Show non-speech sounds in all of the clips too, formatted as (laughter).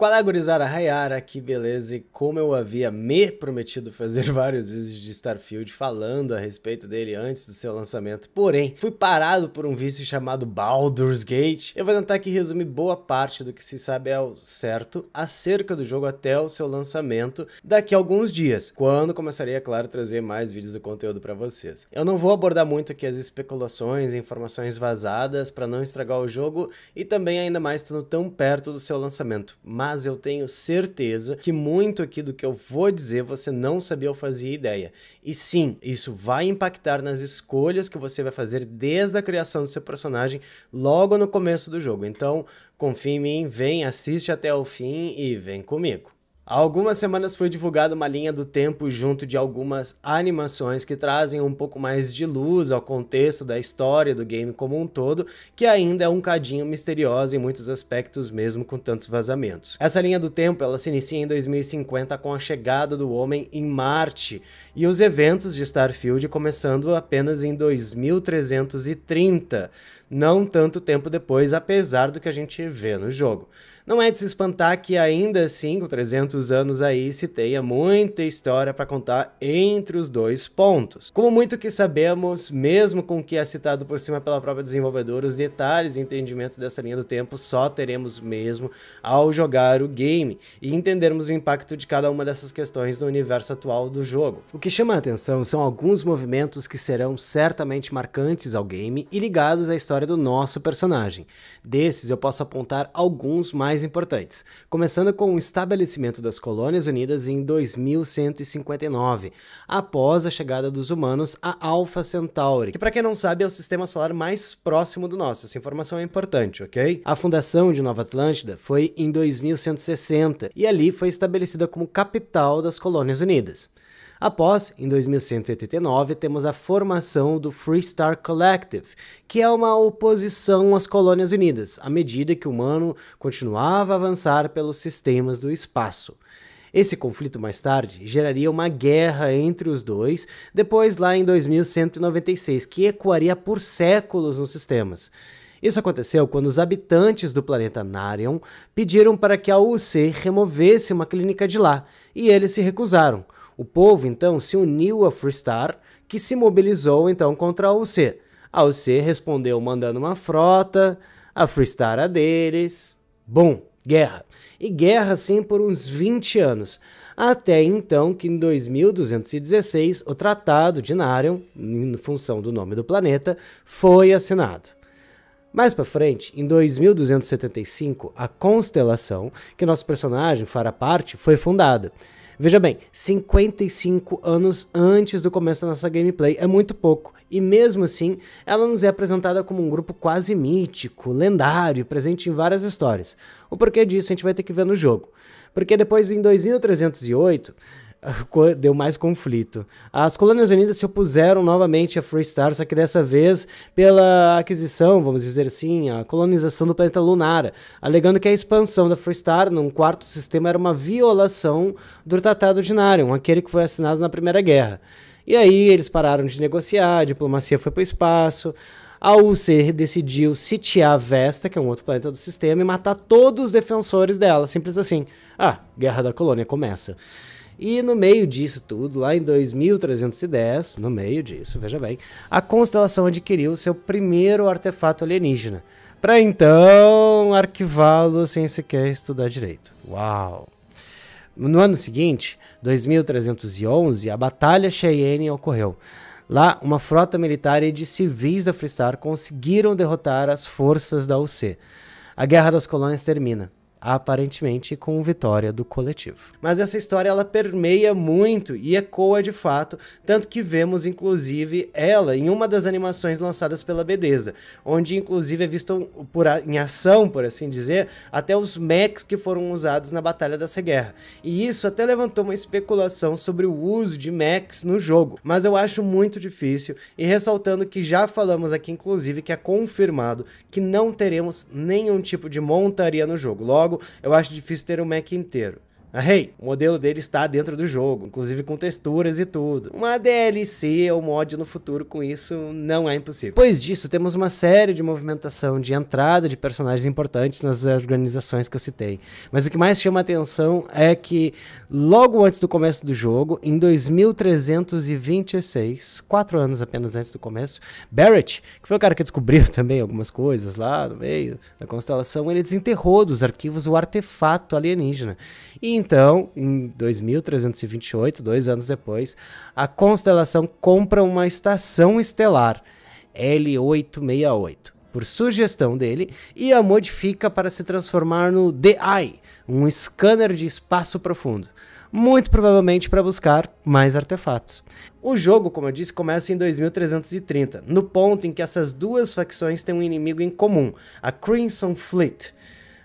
Qual é, gurizada? Rayara, que beleza! E como eu havia me prometido fazer (laughs) vários vídeos de Starfield falando a respeito dele antes do seu lançamento, porém, fui parado por um vício chamado Baldur's Gate. Eu vou tentar aqui resumir boa parte do que se sabe ao certo acerca do jogo até o seu lançamento daqui a alguns dias, quando começarei, é claro, a trazer mais vídeos do conteúdo para vocês. Eu não vou abordar muito aqui as especulações e informações vazadas para não estragar o jogo e também ainda mais estando tão perto do seu lançamento, mas mas eu tenho certeza que muito aqui do que eu vou dizer você não sabia ou fazia ideia. E sim, isso vai impactar nas escolhas que você vai fazer desde a criação do seu personagem logo no começo do jogo. Então, confia em mim, vem, assiste até o fim e vem comigo. Há algumas semanas foi divulgada uma linha do tempo junto de algumas animações que trazem um pouco mais de luz ao contexto da história do game como um todo, que ainda é um cadinho misteriosa em muitos aspectos mesmo com tantos vazamentos. Essa linha do tempo ela se inicia em 2050 com a chegada do homem em Marte e os eventos de Starfield começando apenas em 2330, não tanto tempo depois, apesar do que a gente vê no jogo. Não é de se espantar que ainda assim, com 300 anos aí, se tenha muita história para contar entre os dois pontos. Como muito que sabemos, mesmo com o que é citado por cima pela própria desenvolvedora, os detalhes e entendimento dessa linha do tempo só teremos mesmo ao jogar o game e entendermos o impacto de cada uma dessas questões no universo atual do jogo. O que chama a atenção são alguns movimentos que serão certamente marcantes ao game e ligados à história do nosso personagem. Desses eu posso apontar alguns mais mais importantes, começando com o estabelecimento das colônias unidas em 2159, após a chegada dos humanos a Alpha Centauri, que para quem não sabe é o sistema solar mais próximo do nosso. Essa informação é importante, ok? A fundação de Nova Atlântida foi em 2160 e ali foi estabelecida como capital das colônias unidas. Após, em 2189, temos a formação do Free Star Collective, que é uma oposição às colônias unidas, à medida que o humano continuava a avançar pelos sistemas do espaço. Esse conflito mais tarde geraria uma guerra entre os dois, depois lá em 2196, que ecoaria por séculos nos sistemas. Isso aconteceu quando os habitantes do planeta Narion pediram para que a UC removesse uma clínica de lá, e eles se recusaram, o povo então se uniu a Freestar, que se mobilizou então contra a UC. A UC respondeu mandando uma frota, a Freestar a deles. Bom, guerra. E guerra assim por uns 20 anos. Até então que em 2216 o Tratado de Narion, em função do nome do planeta, foi assinado. Mais para frente, em 2275, a constelação que nosso personagem fará parte foi fundada. Veja bem, 55 anos antes do começo da nossa gameplay é muito pouco, e mesmo assim, ela nos é apresentada como um grupo quase mítico, lendário, presente em várias histórias. O porquê disso a gente vai ter que ver no jogo. Porque depois, em 2308, (laughs) deu mais conflito. As Colônias Unidas se opuseram novamente a Freestar, só que dessa vez pela aquisição, vamos dizer assim, a colonização do planeta Lunar, alegando que a expansão da Freestar num quarto sistema era uma violação do Tratado de Narion, aquele que foi assinado na Primeira Guerra. E aí eles pararam de negociar, a diplomacia foi para o espaço. A UC decidiu sitiar Vesta, que é um outro planeta do sistema, e matar todos os defensores dela, simples assim. Ah, Guerra da Colônia começa. E no meio disso tudo, lá em 2310, no meio disso, veja bem, a constelação adquiriu seu primeiro artefato alienígena, para então arquivá-lo sem sequer estudar direito. Uau! No ano seguinte, 2311, a Batalha Cheyenne ocorreu. Lá, uma frota militar e de civis da Freestar conseguiram derrotar as forças da UC. A Guerra das Colônias termina aparentemente com vitória do coletivo. Mas essa história ela permeia muito e ecoa de fato, tanto que vemos inclusive ela em uma das animações lançadas pela BDZ, onde inclusive é visto por, em ação, por assim dizer, até os mechs que foram usados na Batalha dessa Guerra. E isso até levantou uma especulação sobre o uso de mechs no jogo, mas eu acho muito difícil e ressaltando que já falamos aqui inclusive que é confirmado que não teremos nenhum tipo de montaria no jogo. Logo jogo, eu acho difícil ter o um Mac inteiro. Ah, hey, o modelo dele está dentro do jogo, inclusive com texturas e tudo. Uma DLC ou mod no futuro com isso não é impossível. Depois disso, temos uma série de movimentação de entrada de personagens importantes nas organizações que eu citei. Mas o que mais chama a atenção é que logo antes do começo do jogo, em 2326, quatro anos apenas antes do começo, Barrett, que foi o cara que descobriu (laughs) também algumas coisas lá no meio da constelação, ele desenterrou dos arquivos o artefato alienígena. E então, em 2328, dois anos depois, a constelação compra uma estação estelar, L868, por sugestão dele, e a modifica para se transformar no DI, um scanner de espaço profundo muito provavelmente para buscar mais artefatos. O jogo, como eu disse, começa em 2330, no ponto em que essas duas facções têm um inimigo em comum, a Crimson Fleet,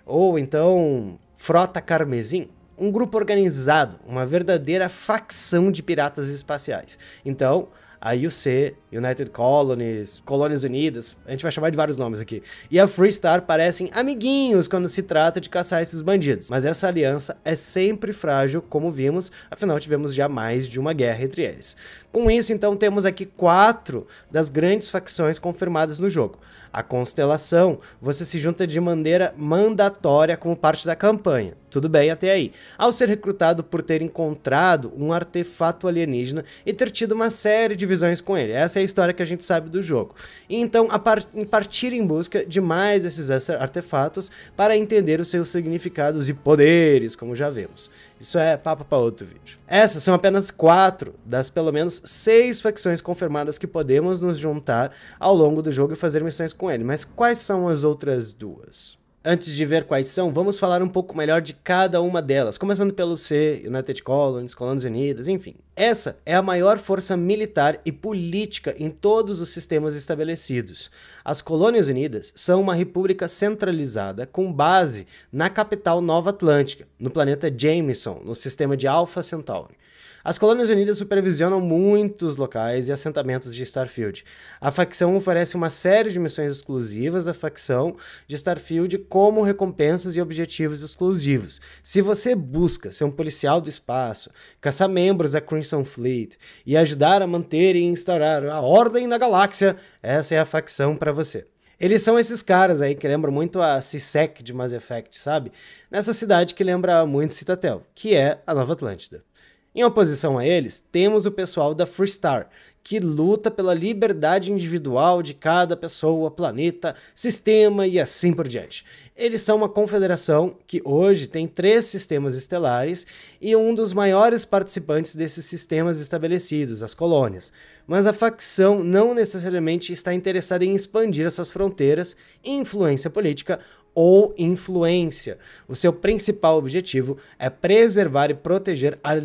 ou então Frota Carmesim, um grupo organizado, uma verdadeira facção de piratas espaciais. Então, a UC, United Colonies, Colônias Unidas, a gente vai chamar de vários nomes aqui, e a Freestar parecem amiguinhos quando se trata de caçar esses bandidos. Mas essa aliança é sempre frágil, como vimos, afinal tivemos já mais de uma guerra entre eles. Com isso, então, temos aqui quatro das grandes facções confirmadas no jogo. A Constelação, você se junta de maneira mandatória como parte da campanha. Tudo bem até aí. Ao ser recrutado por ter encontrado um artefato alienígena e ter tido uma série de visões com ele. Essa é a história que a gente sabe do jogo. E então, a par partir em busca de mais esses artefatos para entender os seus significados e poderes, como já vemos. Isso é papo para outro vídeo. Essas são apenas quatro das pelo menos seis facções confirmadas que podemos nos juntar ao longo do jogo e fazer missões com ele. Mas quais são as outras duas? Antes de ver quais são, vamos falar um pouco melhor de cada uma delas, começando pelo C, United Colonies, Colônias Unidas, enfim. Essa é a maior força militar e política em todos os sistemas estabelecidos. As Colônias Unidas são uma república centralizada com base na capital Nova Atlântica, no planeta Jameson, no sistema de Alpha Centauri. As Colônias Unidas supervisionam muitos locais e assentamentos de Starfield. A facção oferece uma série de missões exclusivas da facção de Starfield como recompensas e objetivos exclusivos. Se você busca ser um policial do espaço, caçar membros da Crimson Fleet e ajudar a manter e instaurar a ordem na galáxia, essa é a facção para você. Eles são esses caras aí que lembram muito a CSEC de Mass Effect, sabe? Nessa cidade que lembra muito Citadel, que é a Nova Atlântida. Em oposição a eles, temos o pessoal da Freestar, que luta pela liberdade individual de cada pessoa, planeta, sistema e assim por diante. Eles são uma confederação que hoje tem três sistemas estelares e um dos maiores participantes desses sistemas estabelecidos, as colônias. Mas a facção não necessariamente está interessada em expandir as suas fronteiras, influência política ou influência. O seu principal objetivo é preservar e proteger as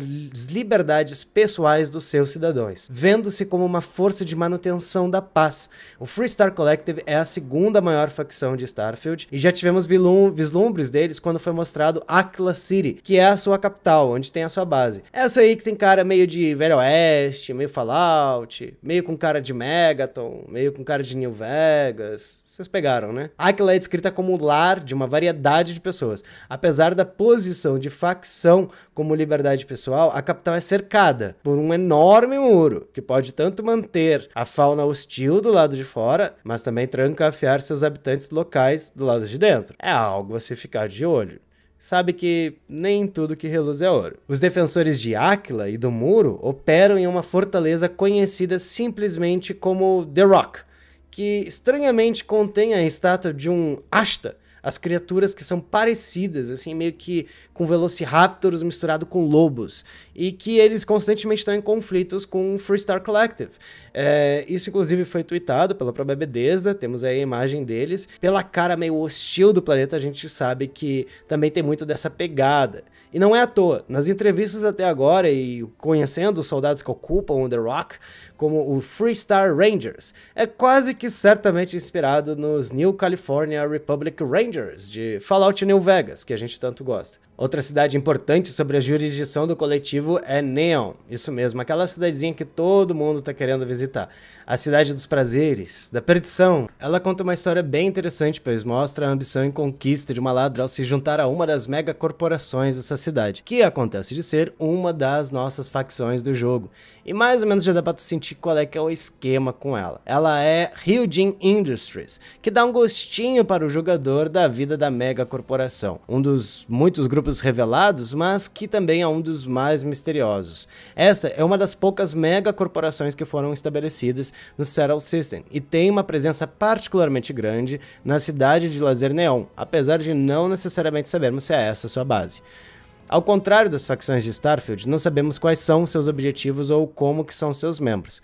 liberdades pessoais dos seus cidadãos, vendo-se como uma força de manutenção da paz. O Free Star Collective é a segunda maior facção de Starfield e já tivemos vislumbres deles quando foi mostrado Aquila City, que é a sua capital, onde tem a sua base. Essa aí que tem cara meio de Velho Oeste, meio Fallout, meio com cara de Megaton, meio com cara de New Vegas, vocês pegaram, né? Aquila é descrita como lar de uma variedade de pessoas. Apesar da posição de facção como liberdade pessoal, a capital é cercada por um enorme muro que pode tanto manter a fauna hostil do lado de fora, mas também trancafiar seus habitantes locais do lado de dentro. É algo a se ficar de olho sabe que nem tudo que reluz é ouro. Os defensores de Áquila e do Muro operam em uma fortaleza conhecida simplesmente como The Rock, que estranhamente contém a estátua de um Ashta, as criaturas que são parecidas, assim, meio que com velociraptors misturado com lobos, e que eles constantemente estão em conflitos com o Freestar Collective. É, isso, inclusive, foi tweetado pela própria Bethesda, temos aí a imagem deles. Pela cara meio hostil do planeta, a gente sabe que também tem muito dessa pegada. E não é à toa, nas entrevistas até agora, e conhecendo os soldados que ocupam o The Rock, como o Free Star Rangers. É quase que certamente inspirado nos New California Republic Rangers de Fallout New Vegas, que a gente tanto gosta. Outra cidade importante sobre a jurisdição do coletivo é Neon, isso mesmo, aquela cidadezinha que todo mundo está querendo visitar. A cidade dos prazeres, da perdição. Ela conta uma história bem interessante, pois mostra a ambição e conquista de uma ladra ao se juntar a uma das megacorporações dessa cidade, que acontece de ser uma das nossas facções do jogo. E mais ou menos já dá pra tu sentir qual é que é o esquema com ela. Ela é Ryujin Industries, que dá um gostinho para o jogador da vida da megacorporação. Um dos muitos grupos revelados, mas que também é um dos mais misteriosos. Esta é uma das poucas megacorporações que foram estabelecidas no Settle System e tem uma presença particularmente grande na cidade de Lazer Neon, apesar de não necessariamente sabermos se é essa sua base. Ao contrário das facções de Starfield, não sabemos quais são seus objetivos ou como que são seus membros.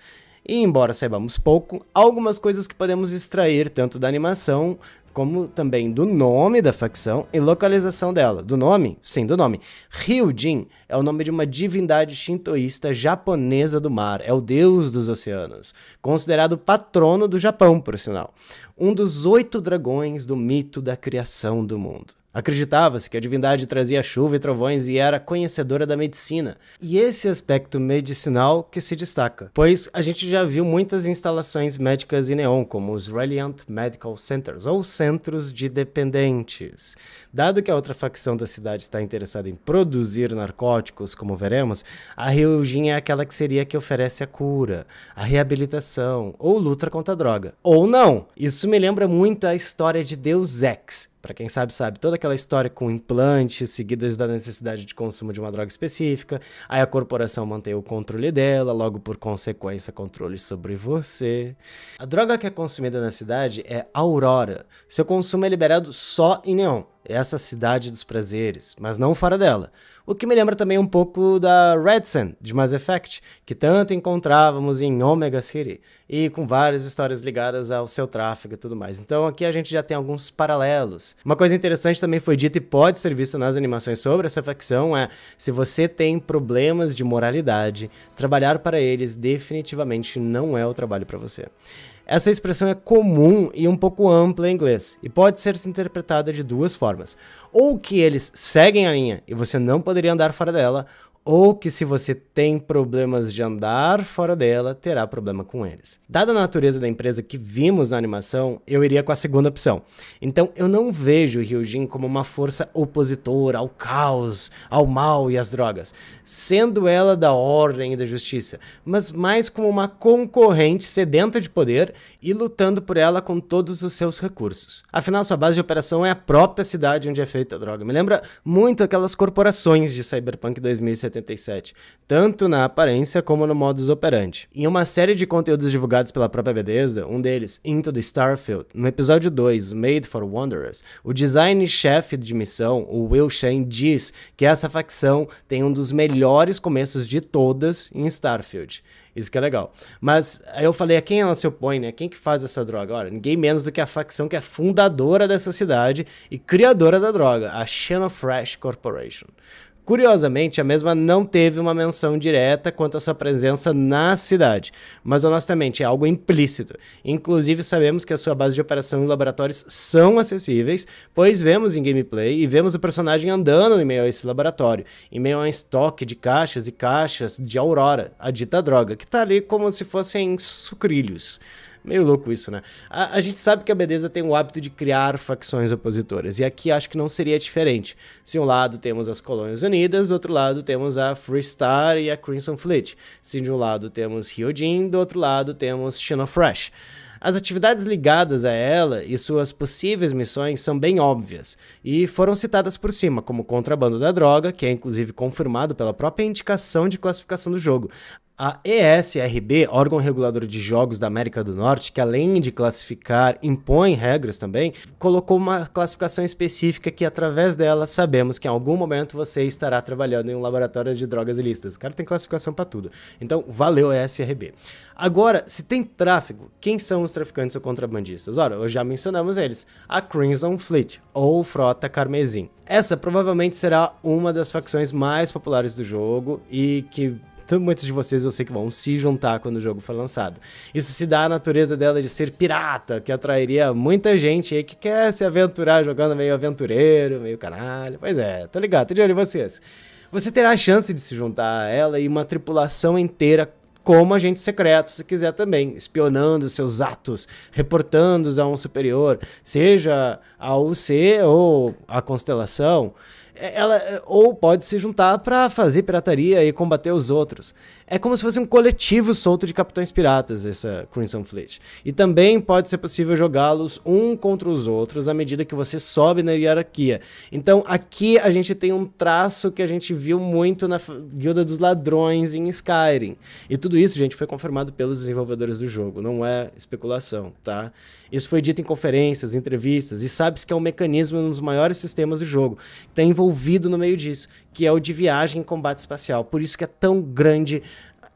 E embora saibamos pouco, algumas coisas que podemos extrair tanto da animação como também do nome da facção e localização dela. Do nome? Sim, do nome. Ryujin é o nome de uma divindade shintoísta japonesa do mar, é o deus dos oceanos, considerado patrono do Japão, por sinal. Um dos oito dragões do mito da criação do mundo. Acreditava-se que a divindade trazia chuva e trovões e era conhecedora da medicina. E esse aspecto medicinal que se destaca, pois a gente já viu muitas instalações médicas em neon, como os Reliant Medical Centers, ou centros de dependentes. Dado que a outra facção da cidade está interessada em produzir narcóticos, como veremos, a Ryujin é aquela que seria que oferece a cura, a reabilitação ou luta contra a droga. Ou não! Isso me lembra muito a história de Deus Ex, para quem sabe, sabe toda aquela história com implantes seguidas da necessidade de consumo de uma droga específica, aí a corporação mantém o controle dela, logo por consequência, controle sobre você. A droga que é consumida na cidade é Aurora. Seu consumo é liberado só em Neon, é essa cidade dos prazeres, mas não fora dela. O que me lembra também um pouco da Red Sun, de Mass Effect, que tanto encontrávamos em Omega City e com várias histórias ligadas ao seu tráfego e tudo mais. Então aqui a gente já tem alguns paralelos. Uma coisa interessante também foi dita e pode ser vista nas animações sobre essa facção é se você tem problemas de moralidade, trabalhar para eles definitivamente não é o trabalho para você. Essa expressão é comum e um pouco ampla em inglês, e pode ser interpretada de duas formas: ou que eles seguem a linha e você não poderia andar fora dela, ou que se você tem problemas de andar fora dela, terá problema com eles. Dada a natureza da empresa que vimos na animação, eu iria com a segunda opção. Então eu não vejo o Ryujin como uma força opositora ao caos, ao mal e às drogas, sendo ela da ordem e da justiça, mas mais como uma concorrente sedenta de poder e lutando por ela com todos os seus recursos. Afinal, sua base de operação é a própria cidade onde é feita a droga. Me lembra muito aquelas corporações de Cyberpunk 2070 tanto na aparência como no modus operandi. Em uma série de conteúdos divulgados pela própria Bethesda, um deles, Into the Starfield, no episódio 2, Made for Wanderers, o design-chefe de missão, o Will Shane, diz que essa facção tem um dos melhores começos de todas em Starfield. Isso que é legal. Mas eu falei a quem ela se opõe, né? Quem que faz essa droga? Ora, ninguém menos do que a facção que é fundadora dessa cidade e criadora da droga, a Xenofresh Corporation. Curiosamente, a mesma não teve uma menção direta quanto à sua presença na cidade, mas honestamente é algo implícito. Inclusive, sabemos que a sua base de operação e laboratórios são acessíveis, pois vemos em gameplay e vemos o personagem andando em meio a esse laboratório, em meio a um estoque de caixas e caixas de Aurora, a dita droga, que está ali como se fossem sucrilhos. Meio louco isso, né? A, a, gente sabe que a Bethesda tem o hábito de criar facções opositoras, e aqui acho que não seria diferente. Se um lado temos as Colônias Unidas, do outro lado temos a Free Star e a Crimson Fleet. Se de um lado temos Hyojin, do outro lado temos Shinofresh. As atividades ligadas a ela e suas possíveis missões são bem óbvias e foram citadas por cima, como contrabando da droga, que é inclusive confirmado pela própria indicação de classificação do jogo. A ESRB, órgão regulador de jogos da América do Norte, que além de classificar, impõe regras também, colocou uma classificação específica que, através dela, sabemos que em algum momento você estará trabalhando em um laboratório de drogas ilícitas. O cara tem classificação para tudo. Então, valeu ESRB. Agora, se tem tráfico, quem são os traficantes ou contrabandistas? Ora, já mencionamos eles: a Crimson Fleet, ou Frota Carmesim. Essa provavelmente será uma das facções mais populares do jogo e que muitos de vocês eu sei que vão se juntar quando o jogo for lançado. Isso se dá à natureza dela de ser pirata, que atrairia muita gente aí que quer se aventurar jogando meio aventureiro, meio canalha. Pois é, tô ligado, tô de olho em vocês. Você terá a chance de se juntar a ela e uma tripulação inteira como agente secreto, se quiser também, espionando seus atos, reportando-os a um superior, seja a UC ou a constelação. É, ela é, ou pode se juntar para fazer pirataria e combater os outros. É como se fosse um coletivo solto de capitães piratas essa Crimson Fleet. E também pode ser possível jogá-los um contra os outros à medida que você sobe na hierarquia. Então aqui a gente tem um traço que a gente viu muito na Guilda dos Ladrões em Skyrim. E tudo isso, gente, foi confirmado pelos desenvolvedores do jogo, não é especulação, tá? Isso foi dito em conferências, entrevistas, e sabe-se que é um mecanismo nos maiores sistemas do jogo, que está envolvido no meio disso, que é o de viagem em combate espacial. Por isso que é tão grande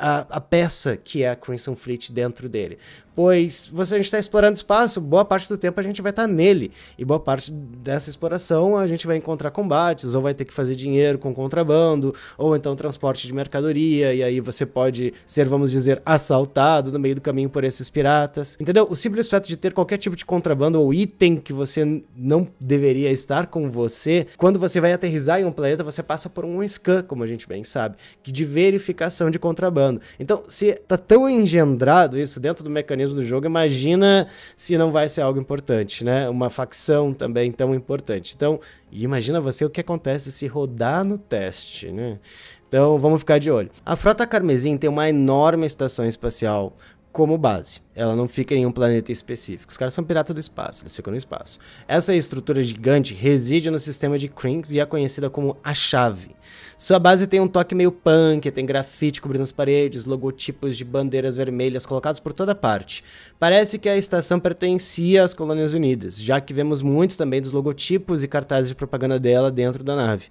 a, a, peça que é a Crimson Fleet dentro dele. Pois você, a gente está explorando espaço, boa parte do tempo a gente vai estar tá nele. E boa parte dessa exploração a gente vai encontrar combates, ou vai ter que fazer dinheiro com contrabando, ou então transporte de mercadoria, e aí você pode ser, vamos dizer, assaltado no meio do caminho por esses piratas. Entendeu? O simples fato de ter qualquer tipo de contrabando ou item que você não deveria estar com você, quando você vai aterrizar em um planeta, você passa por um scan, como a gente bem sabe, que de verificação de contrabando falando. Então, se tá tão engendrado isso dentro do mecanismo do jogo, imagina se não vai ser algo importante, né? Uma facção também tão importante. Então, imagina você o que acontece se rodar no teste, né? Então, vamos ficar de olho. A Frota Carmesim tem uma enorme estação espacial como base. Ela não fica em um planeta específico. Os caras são piratas do espaço, eles ficam no espaço. Essa estrutura gigante reside no sistema de Krinks e é conhecida como a Chave. Sua base tem um toque meio punk, tem grafite cobrindo as paredes, logotipos de bandeiras vermelhas colocados por toda parte. Parece que a estação pertencia às Colônias Unidas, já que vemos muito também dos logotipos e cartazes de propaganda dela dentro da nave.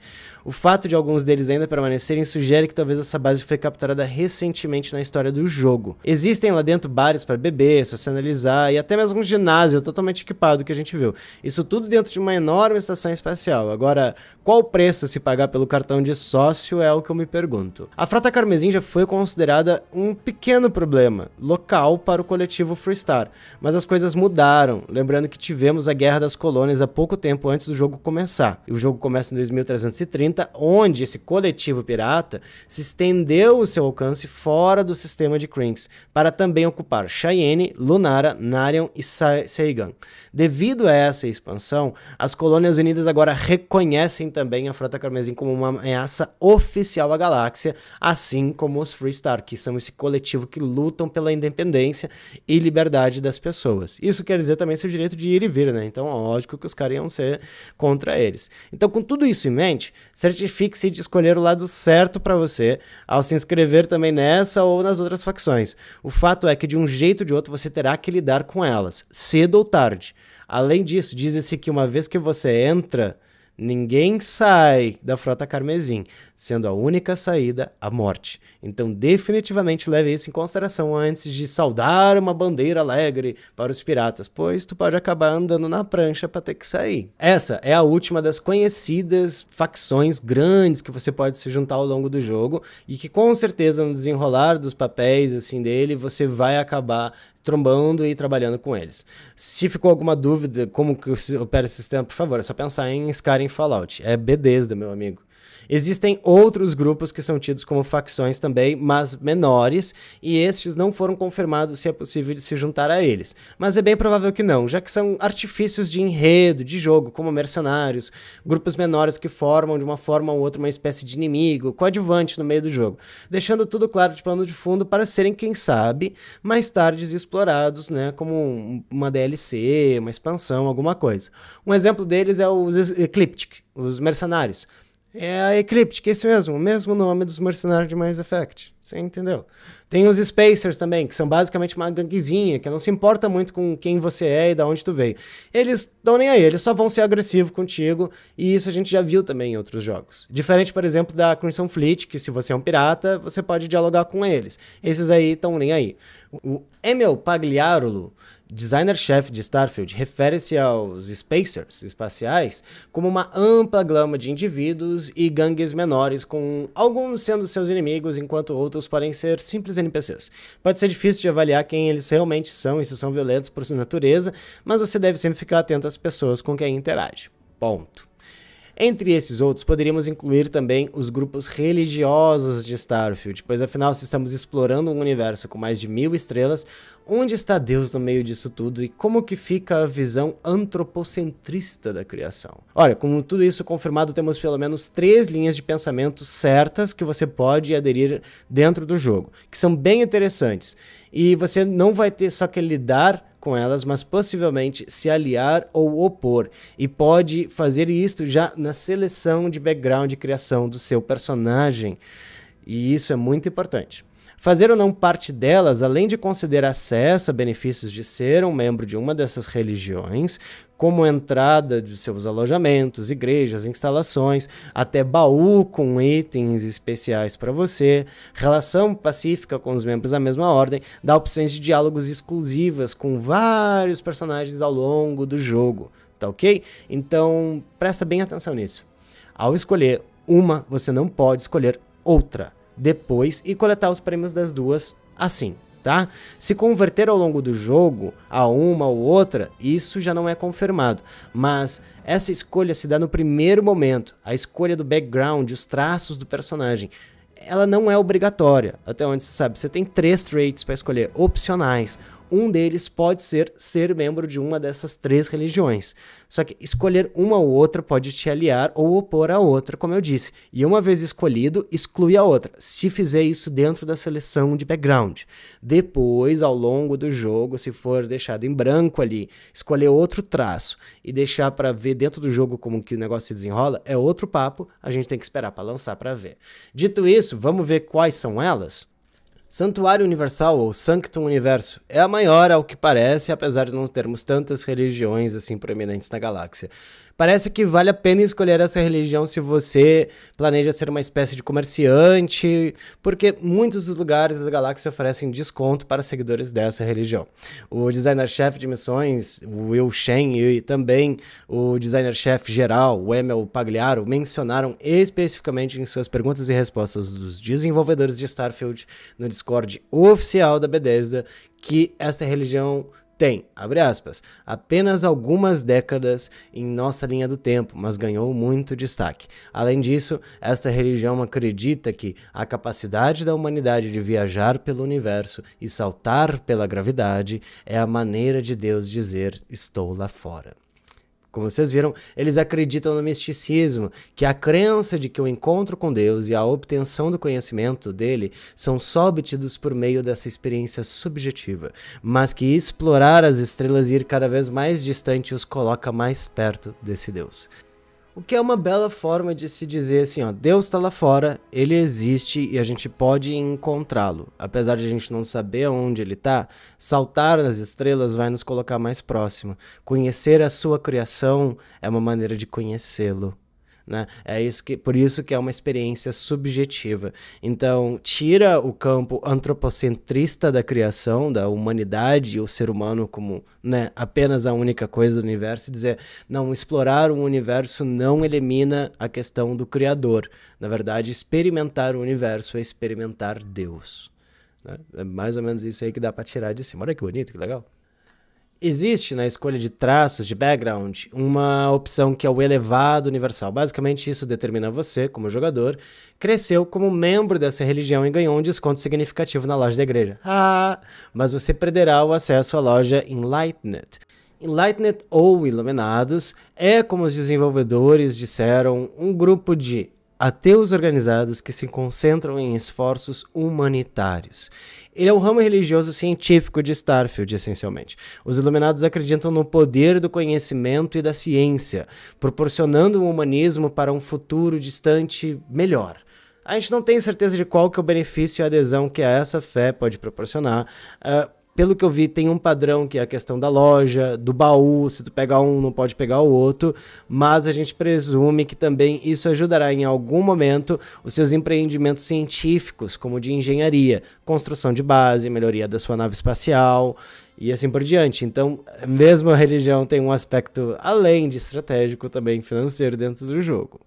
O fato de alguns deles ainda permanecerem sugere que talvez essa base foi capturada recentemente na história do jogo. Existem lá dentro bares para beber, se você analisar, e até mesmo um ginásio totalmente equipado que a gente viu. Isso tudo dentro de uma enorme estação espacial. Agora, qual o preço se pagar pelo cartão de sócio é o que eu me pergunto. A Frota Carmesim já foi considerada um pequeno problema local para o coletivo Freestar, mas as coisas mudaram, lembrando que tivemos a Guerra das Colônias há pouco tempo antes do jogo começar. E o jogo começa em 2330, onde esse coletivo pirata se estendeu o seu alcance fora do sistema de Krinks, para também ocupar Cheyenne Cheyenne, Lunara, Narion e Seigan. Devido a essa expansão, as colônias unidas agora reconhecem também a Frota Carmesim como uma ameaça oficial à galáxia, assim como os Freestar, que são esse coletivo que lutam pela independência e liberdade das pessoas. Isso quer dizer também seu direito de ir e vir, né? Então, lógico que os caras iam ser contra eles. Então, com tudo isso em mente, certifique-se de escolher o lado certo para você ao se inscrever também nessa ou nas outras facções. O fato é que, de um jeito de outro você terá que lidar com elas, cedo ou tarde. Além disso, diz-se que uma vez que você entra, ninguém sai da Frota Carmesim, sendo a única saída a morte. Então, definitivamente leve isso em consideração antes de saudar uma bandeira alegre para os piratas, pois tu pode acabar andando na prancha para ter que sair. Essa é a última das conhecidas facções grandes que você pode se juntar ao longo do jogo e que com certeza no desenrolar dos papéis assim dele, você vai acabar trombando e trabalhando com eles. Se ficou alguma dúvida como que opera esse sistema, por favor, é só pensar em Skyrim Fallout. É do meu amigo. Existem outros grupos que são tidos como facções também, mas menores, e estes não foram confirmados se é possível de se juntar a eles. Mas é bem provável que não, já que são artifícios de enredo, de jogo, como mercenários, grupos menores que formam de uma forma ou outra uma espécie de inimigo, coadjuvante no meio do jogo, deixando tudo claro de plano de fundo para serem, quem sabe, mais tarde explorados, né, como uma DLC, uma expansão, alguma coisa. Um exemplo deles é os Ecliptic, os mercenários. É a Ecliptic, esse mesmo, o mesmo nome dos mercenários de Mass Effect. Você entendeu? Tem os Spacers também, que são basicamente uma ganguezinha, que não se importa muito com quem você é e da onde tu veio. Eles tão nem aí, eles só vão ser agressivos contigo, e isso a gente já viu também em outros jogos. Diferente, por exemplo, da Crimson Fleet, que se você é um pirata, você pode dialogar com eles. Esses aí estão nem aí. O Emil Pagliarulo Designer-chefe de Starfield refere-se aos Spacers espaciais como uma ampla gama de indivíduos e gangues menores, com alguns sendo seus inimigos, enquanto outros podem ser simples NPCs. Pode ser difícil de avaliar quem eles realmente são e se são violentos por sua natureza, mas você deve sempre ficar atento às pessoas com quem interage. Ponto. Entre esses outros, poderíamos incluir também os grupos religiosos de Starfield, pois afinal, se estamos explorando um universo com mais de mil estrelas, onde está Deus no meio disso tudo e como que fica a visão antropocentrista da criação? Olha, com tudo isso confirmado, temos pelo menos três linhas de pensamento certas que você pode aderir dentro do jogo, que são bem interessantes. E você não vai ter só que lidar com elas, mas possivelmente se aliar ou opor, e pode fazer isto já na seleção de background e criação do seu personagem. E isso é muito importante. Fazer ou não parte delas, além de conceder acesso a benefícios de ser um membro de uma dessas religiões, como entrada de seus alojamentos, igrejas, instalações, até baú com itens especiais para você, relação pacífica com os membros da mesma ordem, dá opções de diálogos exclusivas com vários personagens ao longo do jogo, tá ok? Então presta bem atenção nisso. Ao escolher uma, você não pode escolher outra depois e coletar os prêmios das duas assim, tá? Se converter ao longo do jogo a uma ou outra, isso já não é confirmado, mas essa escolha se dá no primeiro momento, a escolha do background, os traços do personagem. Ela não é obrigatória, até onde você sabe. Você tem três traits para escolher, opcionais um deles pode ser ser membro de uma dessas três religiões. Só que escolher uma ou outra pode te aliar ou opor a outra, como eu disse. E uma vez escolhido, exclui a outra, se fizer isso dentro da seleção de background. Depois, ao longo do jogo, se for deixado em branco ali, escolher outro traço e deixar para ver dentro do jogo como que o negócio se desenrola, é outro papo, a gente tem que esperar para lançar para ver. Dito isso, vamos ver quais são elas? Santuário Universal, ou Sanctum Universo, é a maior ao que parece, apesar de não termos tantas religiões assim proeminentes na galáxia. Parece que vale a pena escolher essa religião se você planeja ser uma espécie de comerciante, porque muitos dos lugares da galáxia oferecem desconto para seguidores dessa religião. O designer-chefe de missões, Will Shen, e também o designer-chefe geral, o Emel Pagliaro, mencionaram especificamente em suas perguntas e respostas dos desenvolvedores de Starfield no Discord oficial da Bethesda que esta religião tem, abre aspas, apenas algumas décadas em nossa linha do tempo, mas ganhou muito destaque. Além disso, esta religião acredita que a capacidade da humanidade de viajar pelo universo e saltar pela gravidade é a maneira de Deus dizer: estou lá fora. Como vocês viram, eles acreditam no misticismo, que a crença de que o encontro com Deus e a obtenção do conhecimento dele são só obtidos por meio dessa experiência subjetiva, mas que explorar as estrelas e ir cada vez mais distante os coloca mais perto desse Deus. O que é uma bela forma de se dizer assim, ó, Deus está lá fora, ele existe e a gente pode encontrá-lo. Apesar de a gente não saber onde ele está, saltar nas estrelas vai nos colocar mais próximo. Conhecer a sua criação é uma maneira de conhecê-lo. Né? É isso que, por isso que é uma experiência subjetiva. Então, tira o campo antropocentrista da criação, da humanidade, o ser humano como né, apenas a única coisa do universo, e dizer, não, explorar o universo não elimina a questão do Criador. Na verdade, experimentar o universo é experimentar Deus. Né? É mais ou menos isso aí que dá para tirar de cima. Olha que bonito, que legal existe na escolha de traços, de background, uma opção que é o elevado universal. Basicamente, isso determina você, como jogador, cresceu como membro dessa religião e ganhou um desconto significativo na loja da igreja. Ah! Mas você perderá o acesso à loja Enlightened. Enlightened ou Iluminados é, como os desenvolvedores disseram, um grupo de ateus organizados que se concentram em esforços humanitários. Ele é o um ramo religioso científico de Starfield, essencialmente. Os iluminados acreditam no poder do conhecimento e da ciência, proporcionando o um humanismo para um futuro distante melhor. A gente não tem certeza de qual que é o benefício e a adesão que essa fé pode proporcionar, uh, pelo que eu vi, tem um padrão que é a questão da loja, do baú, se tu pegar um, não pode pegar o outro, mas a gente presume que também isso ajudará em algum momento os seus empreendimentos científicos, como de engenharia, construção de base, melhoria da sua nave espacial e assim por diante. Então, mesmo a religião tem um aspecto além de estratégico também financeiro dentro do jogo.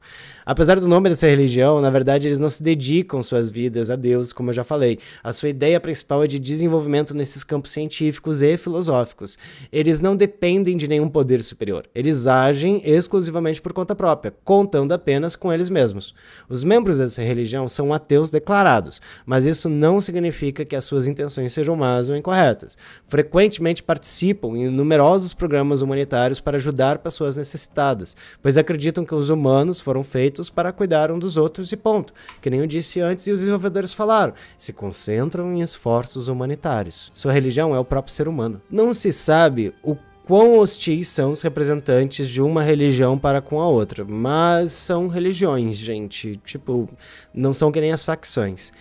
Apesar do nome dessa religião, na verdade eles não se dedicam suas vidas a Deus, como eu já falei. A sua ideia principal é de desenvolvimento nesses campos científicos e filosóficos. Eles não dependem de nenhum poder superior. Eles agem exclusivamente por conta própria, contando apenas com eles mesmos. Os membros dessa religião são ateus declarados, mas isso não significa que as suas intenções sejam más ou incorretas. Frequentemente participam em numerosos programas humanitários para ajudar pessoas necessitadas, pois acreditam que os humanos foram feitos feitos para cuidar um dos outros e ponto. Que nem eu disse antes e os desenvolvedores falaram, se concentram em esforços humanitários. Sua religião é o próprio ser humano. Não se sabe o quão hostis são os representantes de uma religião para com a outra, mas são religiões, gente. Tipo, não são que nem as facções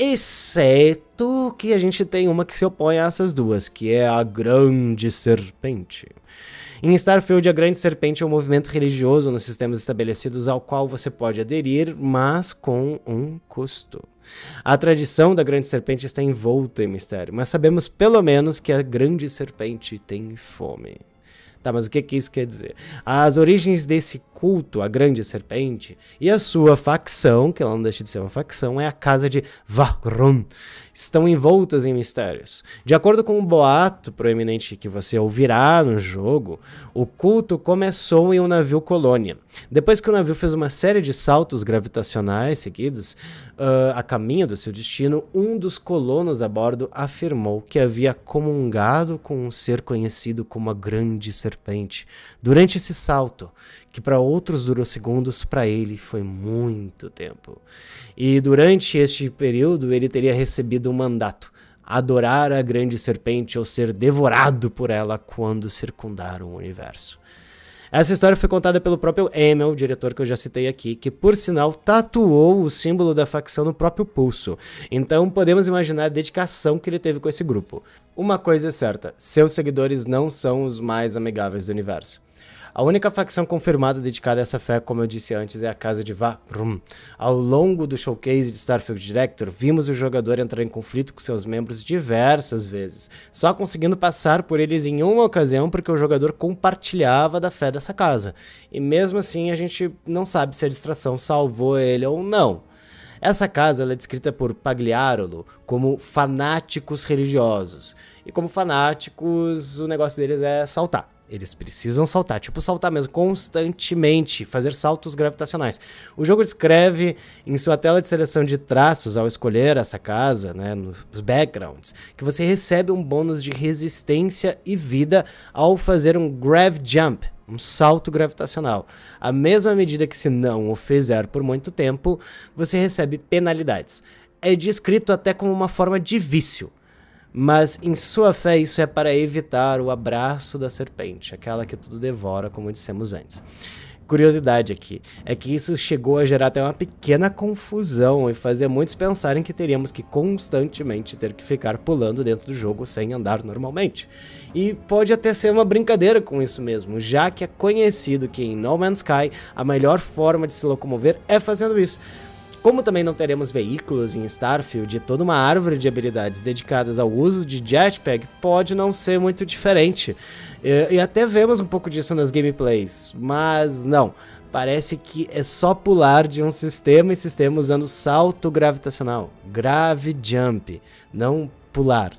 exceto que a gente tem uma que se opõe a essas duas, que é a Grande Serpente. Em Starfield, a Grande Serpente é um movimento religioso nos sistemas estabelecidos ao qual você pode aderir, mas com um custo. A tradição da Grande Serpente está envolta em mistério, mas sabemos pelo menos que a Grande Serpente tem fome. Tá, mas o que, que isso quer dizer? As origens desse culto à grande serpente, e a sua facção, que ela não deixa de ser uma facção, é a casa de Vahrum, estão envoltas em mistérios. De acordo com um boato proeminente que você ouvirá no jogo, o culto começou em um navio colônia. Depois que o navio fez uma série de saltos gravitacionais seguidos, uh, a caminho do seu destino, um dos colonos a bordo afirmou que havia comungado com um ser conhecido como a Grande Serpente durante esse salto que para outros durou segundos, para ele foi muito tempo. E durante este período ele teria recebido um mandato: adorar a grande serpente ou ser devorado por ela quando circundar o universo. Essa história foi contada pelo próprio Emel, o diretor que eu já citei aqui, que por sinal tatuou o símbolo da facção no próprio pulso. Então podemos imaginar a dedicação que ele teve com esse grupo. Uma coisa é certa, seus seguidores não são os mais amigáveis do universo. A única facção confirmada dedicada a essa fé, como eu disse antes, é a casa de Vahrum. Ao longo do showcase de Starfield Director, vimos o jogador entrar em conflito com seus membros diversas vezes, só conseguindo passar por eles em uma ocasião porque o jogador compartilhava da fé dessa casa. E mesmo assim, a gente não sabe se a distração salvou ele ou não. Essa casa é descrita por Pagliarolo como fanáticos religiosos. E como fanáticos, o negócio deles é saltar. Eles precisam saltar, tipo saltar mesmo, constantemente, fazer saltos gravitacionais. O jogo escreve em sua tela de seleção de traços, ao escolher essa casa, né, nos backgrounds, que você recebe um bônus de resistência e vida ao fazer um grav jump, um salto gravitacional. À mesma medida que se não o fizer por muito tempo, você recebe penalidades. É descrito até como uma forma de vício mas em sua fé isso é para evitar o abraço da serpente, aquela que tudo devora, como dissemos antes. Curiosidade aqui é que isso chegou a gerar até uma pequena confusão e fazer muitos pensarem que teríamos que constantemente ter que ficar pulando dentro do jogo sem andar normalmente. E pode até ser uma brincadeira com isso mesmo, já que é conhecido que em No Man's Sky a melhor forma de se locomover é fazendo isso. Como também não teremos veículos em Starfield e toda uma árvore de habilidades dedicadas ao uso de jetpack, pode não ser muito diferente. E, e até vemos um pouco disso nas gameplays, mas não. Parece que é só pular de um sistema e sistema usando salto gravitacional. Grave jump, não pular.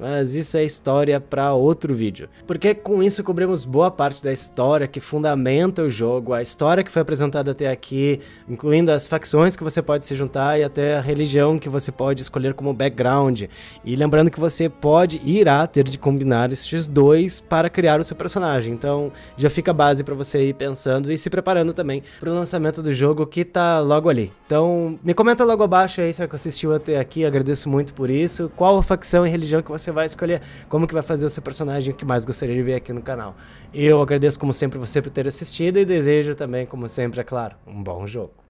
Mas isso é história para outro vídeo. Porque com isso cobrimos boa parte da história que fundamenta o jogo, a história que foi apresentada até aqui, incluindo as facções que você pode se juntar e até a religião que você pode escolher como background. E lembrando que você pode e irá ter de combinar esses dois para criar o seu personagem. Então já fica a base para você ir pensando e se preparando também para o lançamento do jogo que tá logo ali. Então me comenta logo abaixo aí se você assistiu até aqui, agradeço muito por isso. Qual a facção e religião que você você vai escolher como que vai fazer o seu personagem que mais gostaria de ver aqui no canal. Eu agradeço como sempre você por ter assistido e desejo também, como sempre, é claro, um bom jogo.